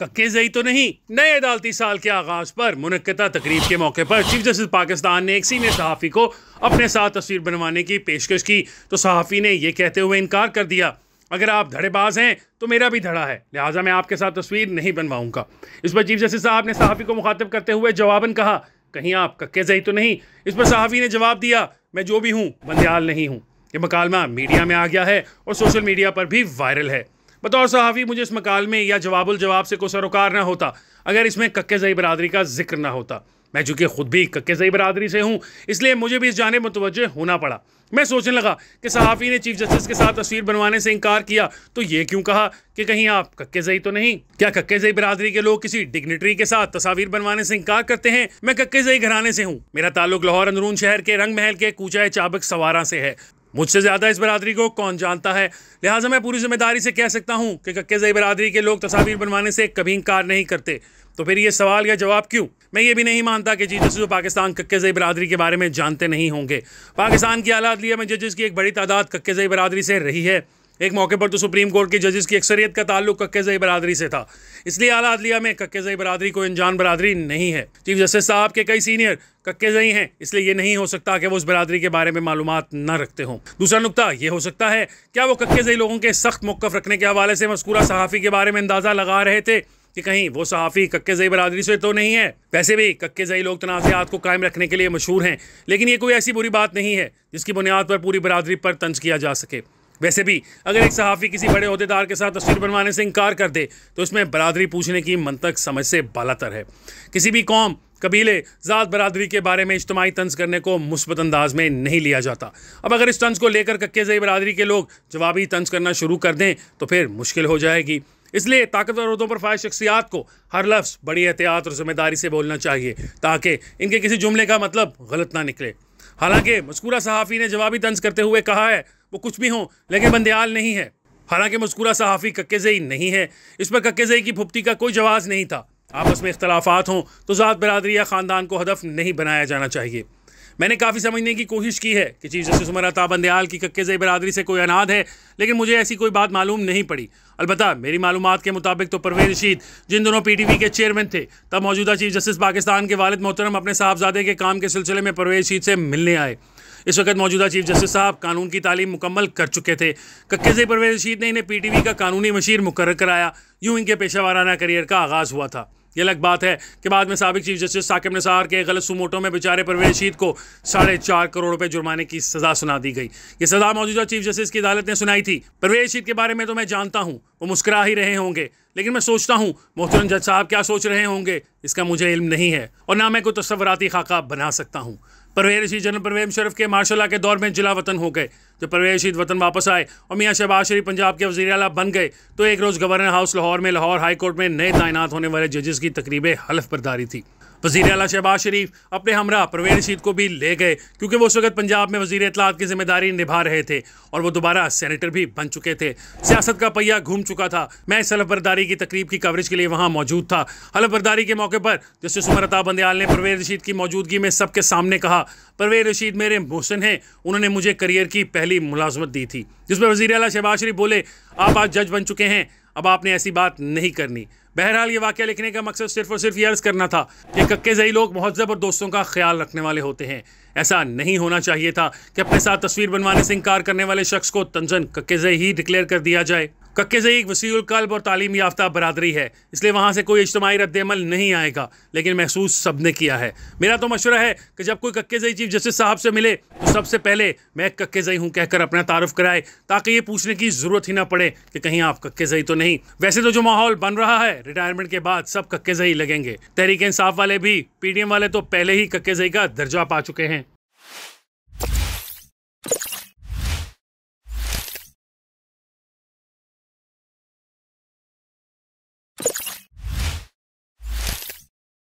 कक्के जई तो नहीं नए अदालती साल के आगाज पर मुनदा तकरीब के मौके पर चीफ जस्टिस पाकिस्तान ने एक सीनियर सहाफ़ी को अपने साथ तस्वीर बनवाने की पेशकश की तो सहाफ़ी ने यह कहते हुए इनकार कर दिया अगर आप धड़ेबाज हैं तो मेरा भी धड़ा है लिहाजा मैं आपके साथ तस्वीर नहीं बनवाऊंगा इस पर चीफ जस्टिस साहब ने सहाफ़ी को मुखातब करते हुए जवाबन कहा कहीं आप कक्के जई तो नहीं इस पर सहाफ़ी ने जवाब दिया मैं जो भी हूँ बंदयाल नहीं हूँ ये मकालमा मीडिया में आ गया है और सोशल मीडिया पर भी वायरल है बतौर सहाफ़ी मुझे इस मकाल में या जवाबुल जवाब से कोई सरोकार ना होता अगर इसमें जई बरदरी का जिक्र ना होता मैं चूँकि ख़ुद भी जई बरदरी से हूँ इसलिए मुझे भी इस जाने मुतवजह होना पड़ा मैं सोचने लगा कि सहाफ़ी ने चीफ जस्टिस के साथ तस्वीर बनवाने से इनकार किया तो ये क्यों कहा कि कहीं आप कक्के जई तो नहीं क्या जई बरदरी के लोग किसी डिग्नेटरी के साथ तस्वीर बनवाने से इनकार करते हैं मैं जई घराने से हूँ मेरा ताल्लुक लाहौर अंदरून शहर के रंग महल के कूचाए चाबक सवारा से है मुझसे ज़्यादा इस बरादरी को कौन जानता है लिहाजा मैं पूरी जिम्मेदारी से कह सकता हूँ कि कक्के जई बरादरी के लोग तस्वीर बनवाने से कभी इंकार नहीं करते तो फिर ये सवाल या जवाब क्यों मैं ये भी नहीं मानता कि जी जसूर पाकिस्तान जई बरादरी के बारे में जानते नहीं होंगे पाकिस्तान की आला अदलिया में जजेस की एक बड़ी तादाद जई बरादरी से रही है एक मौके पर तो सुप्रीम कोर्ट के जजेस की अक्सरियत का ताल्लुक कक्केजई बरदरी से था इसलिए आला अदलिया में कक्केजई बरदरी को इंजान बरदरी नहीं है चीफ जस्टिस साहब के कई सीनियर कक्केजई हैं इसलिए ये नहीं हो सकता कि वो उस बरदरी के बारे में मालूम न रखते हों दूसरा नुकता ये हो सकता है क्या वो कक्केजई लोगों के सख्त मौक़ रखने के हवाले से मस्कूरा सहाफ़ी के बारे में अंदाज़ा लगा रहे थे कि कहीं वो सहाफ़ी कक्के जई बरदरी से तो नहीं है वैसे भी कक्के जई लोग तनाज़ात को कायम रखने के लिए मशहूर हैं लेकिन ये कोई ऐसी बुरी बात नहीं है जिसकी बुनियाद पर पूरी बरदरी पर तंज किया जा सके वैसे भी अगर एक सहाफ़ी किसी बड़े अहदेदार के साथ तस्वीर बनवाने से इनकार कर दे तो इसमें बरदरी पूछने की मनतक समझ से बालातर है किसी भी कौम कबीले ज़ात बरदरी के बारे में इज्तमाही तंज करने को मुस्बत अंदाज में नहीं लिया जाता अब अगर इस तंज को लेकर कक्के जई बरदरी के लोग जवाबी तंज करना शुरू कर दें तो फिर मुश्किल हो जाएगी इसलिए ताकतवर औरतों पर फायद शख्सियात को हर लफ्ज़ बड़ी एहतियात और ज़िम्मेदारी से बोलना चाहिए ताकि इनके किसी जुमले का मतलब गलत ना निकले हालांकि मस्कूरा सहाफ़ी ने जवाबी तंज करते हुए कहा है वो कुछ भी हों लेकिन बंदयाल नहीं है हालांकि मस्कुरा सहाफ़ी कक्केजई नहीं है इस पर कक्केजई की फुप्ती का कोई जवाब नहीं था आपस में इख्तलाफात हों तो ज़ात बरदरी या ख़ानदान को हदफ नहीं बनाया जाना चाहिए मैंने काफ़ी समझने की कोशिश की है कि चीफ जस्टिस उमर अता बंदयाल की कक्केजई बरदरी से कोई अनाद है लेकिन मुझे ऐसी कोई बात मालूम नहीं पड़ी अलबत् मेरी मालूम के मुताबिक तो परवेज रशीद जिन दोनों पी टी वी के चेयरमैन थे तब मौजूदा चीफ जस्टिस पाकिस्तान के वालद मोहतरम अपने साहबजादे के काम के सिलसिले में परवेज रशीद से मिलने आए इस वक्त मौजूदा चीफ जस्टिस साहब कानून की तालीम मुकम्मल कर चुके थे कक्के से परवेज रशीद ने इन्हें पीटीवी का कानूनी मशीर मुकर कराया यूँ इनके पेशा वाराना करियर का आगाज़ हुआ था ये अलग बात है कि बाद में सबक चीफ जस्टिस साकिब निसार के गलत सुमोटों में बेचारे परवेज रशीद को साढ़े चार करोड़ रुपए जुर्माने की सज़ा सुना दी गई ये सज़ा मौजूदा चीफ जस्टिस की अदालत ने सुनाई थी परवेज रशीद के बारे में तो मैं जानता हूँ वो मुस्करा ही रहे होंगे लेकिन मैं सोचता हूँ मोहतरम जज साहब क्या सोच रहे होंगे इसका मुझे इल्म नहीं है और ना मैं कोई तस्वराती खाका बना सकता हूँ परवे रशीद जनरल परवेम शरीफ के मार्शल के दौर में जिला वतन हो गए जब परवे रशीद वतन वापस आए और मियाँ शहबाज शरीफ पंजाब के वजी अला बन गए तो एक रोज़ गवर्नर हाउस लाहौर में लाहौर हाई कोर्ट में नए तैनात होने वाले जजेस की तकरीबें हलफ बरदारी थी वजीर अला शहबाज शरीफ अपने हमरा परवेज रशीद को भी ले गए क्योंकि वो उस वक्त पंजाब में वजी इतलात की जिम्मेदारी निभा रहे थे और वो दोबारा सैनिटर भी बन चुके थे सियासत का पहिया घूम चुका था मैं इस हलफबरदारी की तकरीब की कवरेज के लिए वहाँ मौजूद था हलफबरदारी के मौके पर जस्टिस उमर अताब बंदयाल ने परवेज रशीद की मौजूदगी में सबके सामने कहा परवेज रशीद मेरे मोहसिन हैं उन्होंने मुझे करियर की पहली मुलाजमत दी थी जिसमें वजी अला शहबाज शरीफ बोले आप आज जज बन चुके हैं अब आपने ऐसी बात नहीं करनी बहरहाल ये वाक्य लिखने का मकसद सिर्फ और सिर्फ ये अर्ज़ करना था कि कक्के जई लोग महजब और दोस्तों का ख्याल रखने वाले होते हैं ऐसा नहीं होना चाहिए था कि अपने साथ तस्वीर बनवाने से इनकार करने वाले शख्स को तंजन कक्के जई ही डिक्लेयर कर दिया जाए कक्के से एक वसील कल्ब और तालीम याफ्ता बरदरी है इसलिए वहाँ से कोई इज्तमी रद्दमल नहीं आएगा लेकिन महसूस सब ने किया है मेरा तो मशुरा है कि जब कोई कक्के जई चीफ जस्टिस साहब से मिले तो सबसे पहले मैं कक्के जई हूँ कहकर अपना तारफ़ कराए ताकि ये पूछने की ज़रूरत ही ना पड़े कि कहीं आप कक्के जई तो नहीं वैसे तो जो माहौल बन रहा है रिटायरमेंट के बाद सब कक्के जई लगेंगे तहरीक इंसाफ वाले भी पी वाले तो पहले ही कक्के जई का दर्जा पा चुके हैं